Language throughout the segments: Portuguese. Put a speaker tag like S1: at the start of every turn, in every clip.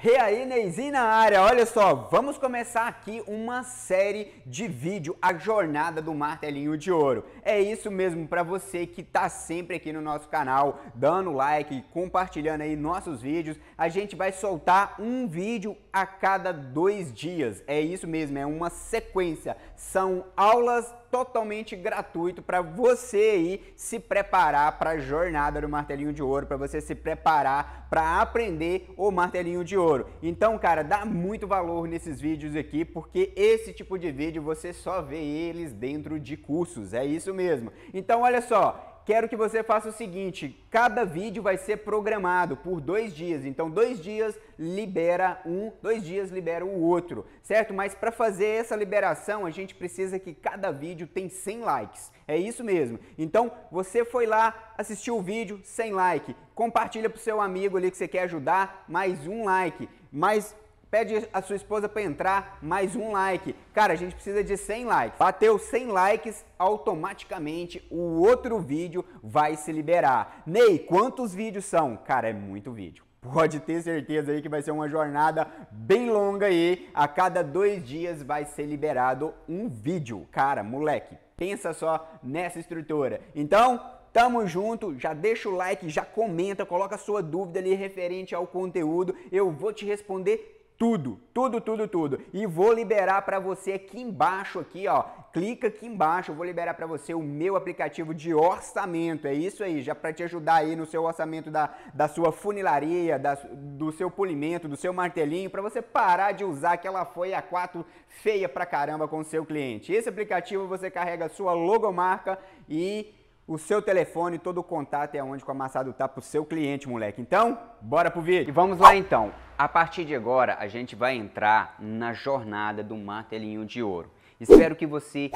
S1: Reaí, hey, Neizinho na área, olha só, vamos começar aqui uma série de vídeo, a jornada do martelinho de ouro. É isso mesmo para você que tá sempre aqui no nosso canal, dando like, compartilhando aí nossos vídeos. A gente vai soltar um vídeo a cada dois dias, é isso mesmo, é uma sequência. São aulas totalmente gratuito para você aí se preparar para a jornada do martelinho de ouro, para você se preparar para aprender o martelinho de ouro ouro. Então, cara, dá muito valor nesses vídeos aqui, porque esse tipo de vídeo você só vê eles dentro de cursos, é isso mesmo. Então, olha só, quero que você faça o seguinte: cada vídeo vai ser programado por dois dias. Então, dois dias libera um, dois dias libera o outro, certo? Mas para fazer essa liberação, a gente precisa que cada vídeo tem 100 likes. É isso mesmo. Então, você foi lá, assistiu o vídeo, 100 like. Compartilha para seu amigo ali que você quer ajudar, mais um like. Mas Pede a sua esposa para entrar, mais um like. Cara, a gente precisa de 100 likes. Bateu 100 likes, automaticamente o outro vídeo vai se liberar. Ney, quantos vídeos são? Cara, é muito vídeo. Pode ter certeza aí que vai ser uma jornada bem longa aí. A cada dois dias vai ser liberado um vídeo. Cara, moleque, pensa só nessa estrutura. Então, Tamo junto, já deixa o like, já comenta, coloca sua dúvida ali referente ao conteúdo. Eu vou te responder tudo, tudo, tudo, tudo. E vou liberar para você aqui embaixo aqui, ó. Clica aqui embaixo, eu vou liberar para você o meu aplicativo de orçamento. É isso aí, já para te ajudar aí no seu orçamento da, da sua funilaria, da, do seu polimento, do seu martelinho, para você parar de usar aquela folha 4 feia pra caramba com o seu cliente. Esse aplicativo você carrega a sua logomarca e o seu telefone, todo o contato é onde o amassado tá pro seu cliente, moleque. Então, bora pro vídeo. E vamos lá então. A partir de agora, a gente vai entrar na jornada do martelinho de ouro. Espero que você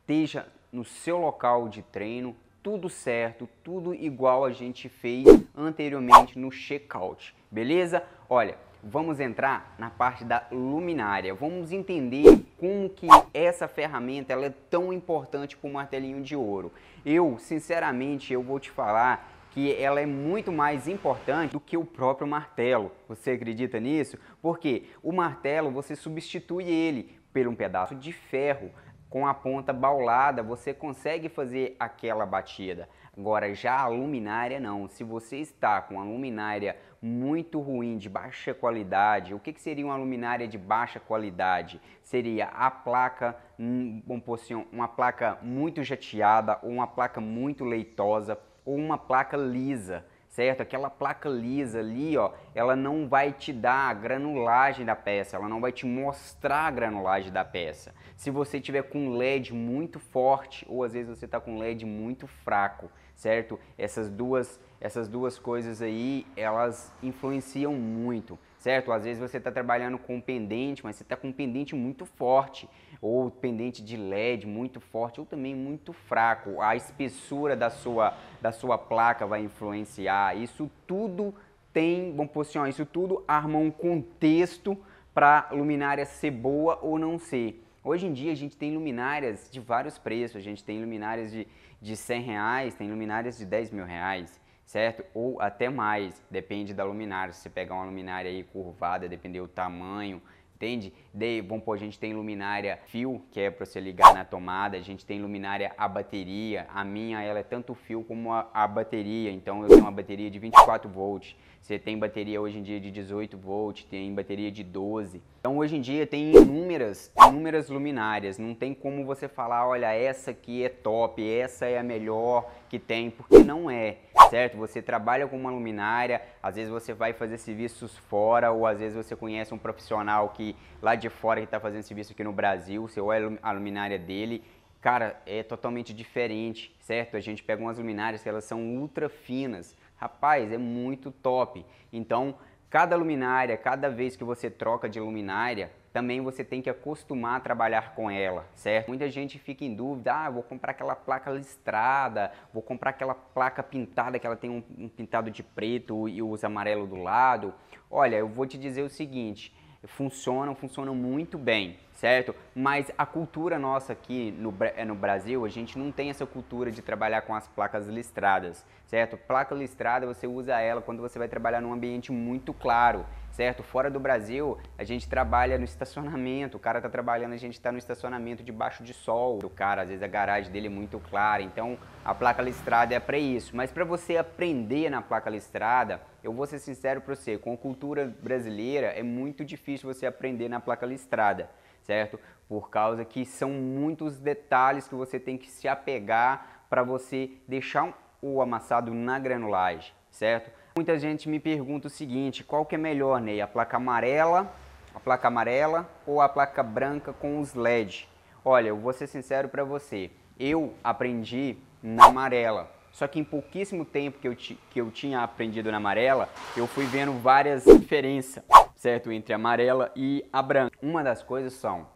S1: esteja no seu local de treino, tudo certo, tudo igual a gente fez anteriormente no checkout, beleza? Olha, vamos entrar na parte da luminária. Vamos entender como que essa ferramenta ela é tão importante para o martelinho de ouro. Eu, sinceramente, eu vou te falar que ela é muito mais importante do que o próprio martelo. Você acredita nisso? Porque o martelo você substitui ele por um pedaço de ferro com a ponta baulada, você consegue fazer aquela batida. Agora já a luminária não. Se você está com a luminária muito ruim, de baixa qualidade. O que, que seria uma luminária de baixa qualidade? Seria a placa, hum, assim, uma placa muito jateada, ou uma placa muito leitosa, ou uma placa lisa certo, aquela placa lisa ali, ó, ela não vai te dar a granulagem da peça, ela não vai te mostrar a granulagem da peça. Se você tiver com LED muito forte ou às vezes você está com LED muito fraco, certo? Essas duas, essas duas coisas aí, elas influenciam muito certo? Às vezes você está trabalhando com um pendente, mas você está com um pendente muito forte, ou pendente de LED muito forte, ou também muito fraco. A espessura da sua, da sua placa vai influenciar. Isso tudo tem, bom assim, posicionar, isso tudo arma um contexto para a luminária ser boa ou não ser. Hoje em dia a gente tem luminárias de vários preços, a gente tem luminárias de, de 100 reais, tem luminárias de 10 mil reais certo? Ou até mais, depende da luminária. Se você pegar uma luminária aí curvada, depender do tamanho, entende? Daí, vamos pôr, a gente tem luminária fio, que é para você ligar na tomada, a gente tem luminária a bateria, a minha ela é tanto fio como a, a bateria, então eu tenho uma bateria de 24 volts, você tem bateria hoje em dia de 18 volts, tem bateria de 12. Então hoje em dia tem inúmeras, inúmeras luminárias, não tem como você falar, olha, essa aqui é top, essa é a melhor que tem, porque não é certo? Você trabalha com uma luminária, às vezes você vai fazer serviços fora ou às vezes você conhece um profissional que lá de fora que está fazendo serviço aqui no Brasil, você olha a luminária dele, cara, é totalmente diferente, certo? A gente pega umas luminárias que elas são ultra finas. Rapaz, é muito top. Então, cada luminária, cada vez que você troca de luminária, também você tem que acostumar a trabalhar com ela, certo? Muita gente fica em dúvida, ah, vou comprar aquela placa listrada, vou comprar aquela placa pintada que ela tem um, um pintado de preto e os amarelo do lado. Olha, eu vou te dizer o seguinte, funcionam, funcionam muito bem, certo? Mas a cultura nossa aqui no, eh, no Brasil, a gente não tem essa cultura de trabalhar com as placas listradas, certo? Placa listrada, você usa ela quando você vai trabalhar num ambiente muito claro certo? Fora do Brasil, a gente trabalha no estacionamento, o cara tá trabalhando, a gente está no estacionamento debaixo de sol. O cara, às vezes a garagem dele é muito clara, então a placa listrada é para isso. Mas para você aprender na placa listrada, eu vou ser sincero para você, com a cultura brasileira é muito difícil você aprender na placa listrada, certo? Por causa que são muitos detalhes que você tem que se apegar para você deixar o amassado na granulagem, certo? muita gente me pergunta o seguinte, qual que é melhor, Ney? A placa amarela, a placa amarela ou a placa branca com os LED? Olha, eu vou ser sincero para você, eu aprendi na amarela. Só que em pouquíssimo tempo que eu, que eu tinha aprendido na amarela, eu fui vendo várias diferenças, certo? Entre a amarela e a branca. Uma das coisas são,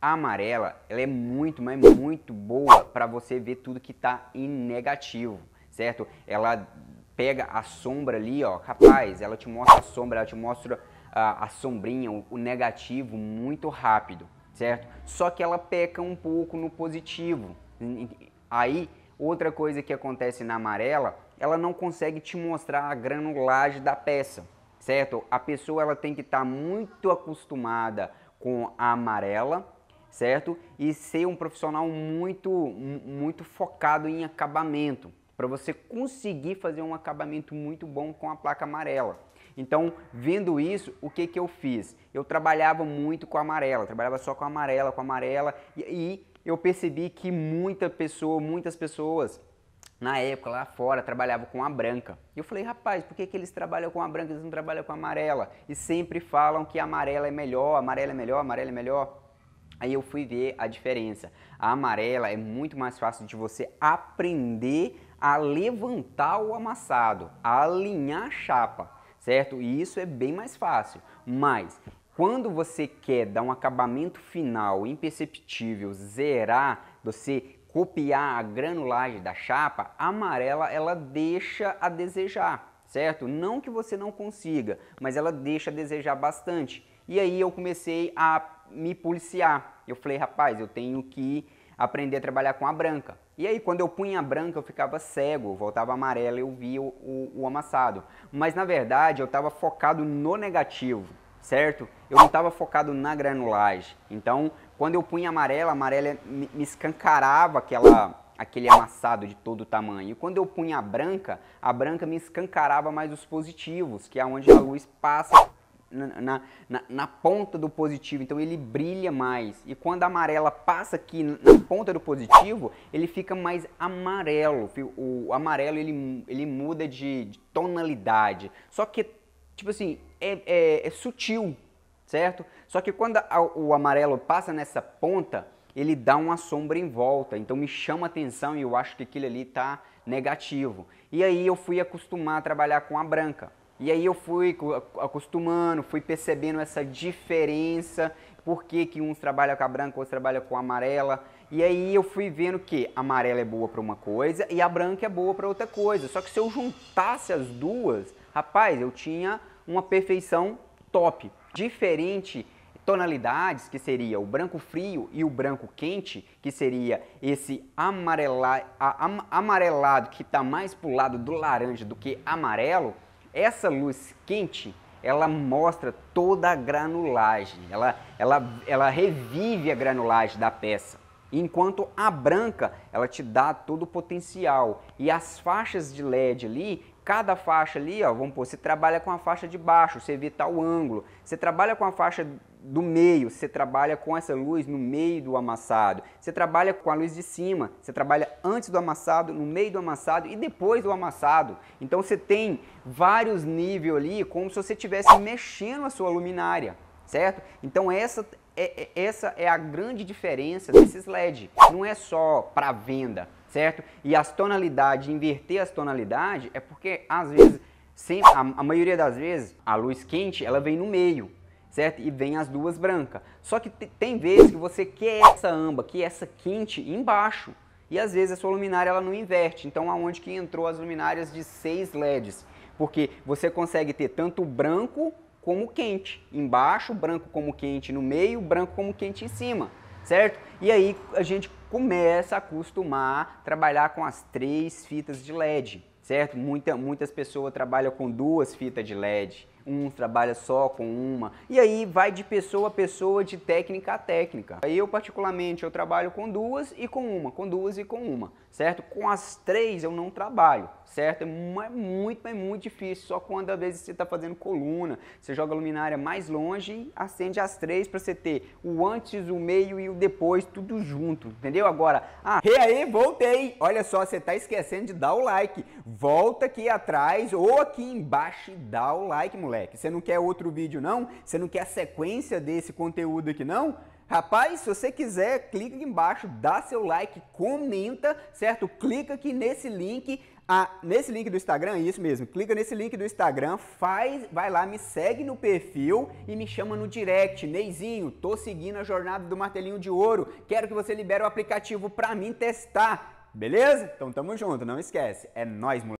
S1: a amarela, ela é muito, mas muito boa para você ver tudo que está em negativo, certo? Ela pega a sombra ali, ó, rapaz, ela te mostra a sombra, ela te mostra a, ah, a sombrinha, o, o negativo muito rápido, certo? Só que ela peca um pouco no positivo. Aí, outra coisa que acontece na amarela, ela não consegue te mostrar a granulagem da peça, certo? A pessoa ela tem que estar tá muito acostumada com a amarela, certo? E ser um profissional muito, muito focado em acabamento, para você conseguir fazer um acabamento muito bom com a placa amarela. Então, vendo isso, o que, que eu fiz? Eu trabalhava muito com a amarela, trabalhava só com a amarela, com a amarela, e, e eu percebi que muita pessoa, muitas pessoas na época lá fora trabalhavam com a branca. E eu falei, rapaz, por que, que eles trabalham com a branca, eles não trabalham com a amarela? E sempre falam que a amarela é melhor, amarela é melhor, amarela é melhor. Aí eu fui ver a diferença. A amarela é muito mais fácil de você aprender a levantar o amassado, a alinhar a chapa, certo? E isso é bem mais fácil, mas quando você quer dar um acabamento final imperceptível, zerar, você copiar a granulagem da chapa, a amarela ela deixa a desejar, certo? Não que você não consiga, mas ela deixa a desejar bastante. E aí eu comecei a me policiar. Eu falei, rapaz, eu tenho que aprender a trabalhar com a branca. E aí, quando eu punha a branca, eu ficava cego, voltava amarela, eu via o, o, o amassado. Mas na verdade, eu estava focado no negativo, certo? Eu não estava focado na granulagem. Então, quando eu punha amarela, amarela me, me escancarava aquela aquele amassado de todo tamanho. E quando eu punha a branca, a branca me escancarava mais os positivos, que é onde a luz passa na, na, na, ponta do positivo, então ele brilha mais. E quando a amarela passa aqui na ponta do positivo, ele fica mais amarelo. O amarelo ele, ele muda de, de tonalidade. Só que, tipo assim, é, é, é sutil, certo? Só que quando a, o amarelo passa nessa ponta, ele dá uma sombra em volta, então me chama atenção e eu acho que aquilo ali tá negativo. E aí eu fui acostumar a trabalhar com a branca. E aí eu fui acostumando, fui percebendo essa diferença, por que, que uns trabalham com a branca, outros trabalham com a amarela. E aí eu fui vendo que a amarela é boa para uma coisa e a branca é boa para outra coisa. Só que se eu juntasse as duas, rapaz, eu tinha uma perfeição top. Diferente tonalidades, que seria o branco frio e o branco quente, que seria esse amarela, amarelado que está mais para o lado do laranja do que amarelo, essa luz quente, ela mostra toda a granulagem, ela, ela, ela revive a granulagem da peça. Enquanto a branca, ela te dá todo o potencial. E as faixas de LED ali, cada faixa ali, ó, vamos pôr, você trabalha com a faixa de baixo, você evita o ângulo. Você trabalha com a faixa do meio, você trabalha com essa luz no meio do amassado. Você trabalha com a luz de cima, você trabalha antes do amassado, no meio do amassado e depois do amassado. Então você tem vários níveis ali, como se você estivesse mexendo a sua luminária, certo? Então essa é, é essa é a grande diferença desses LED. Não é só para venda, certo? E as tonalidades, inverter as tonalidades é porque às vezes, sem a, a maioria das vezes, a luz quente ela vem no meio certo? E vem as duas brancas. Só que tem vezes que você quer essa amba, que essa quente embaixo. E às vezes a sua luminária ela não inverte. Então aonde que entrou as luminárias de seis LEDs? Porque você consegue ter tanto branco como quente embaixo, branco como quente no meio, branco como quente em cima, certo? E aí a gente começa a acostumar a trabalhar com as três fitas de LED certo? Muita, muitas pessoas trabalham com duas fitas de LED, um trabalha só com uma, e aí vai de pessoa a pessoa, de técnica a técnica. Eu particularmente, eu trabalho com duas e com uma, com duas e com uma, certo? Com as três eu não trabalho, certo? É, é muito, é muito difícil, só quando às vezes você está fazendo coluna, você joga a luminária mais longe e acende as três para você ter o antes, o meio e o depois, tudo junto, entendeu? Agora, ah, e aí, voltei! Olha só, você está esquecendo de dar o like, Volta aqui atrás ou aqui embaixo e dá o like, moleque. Você não quer outro vídeo, não? Você não quer a sequência desse conteúdo aqui, não? Rapaz, se você quiser, clica aqui embaixo, dá seu like, comenta, certo? Clica aqui nesse link, ah, nesse link do Instagram, isso mesmo. Clica nesse link do Instagram, faz, vai lá, me segue no perfil e me chama no direct. Neizinho, tô seguindo a jornada do martelinho de ouro. Quero que você libere o aplicativo para mim testar. Beleza? Então tamo junto, não esquece. É nós, moleque.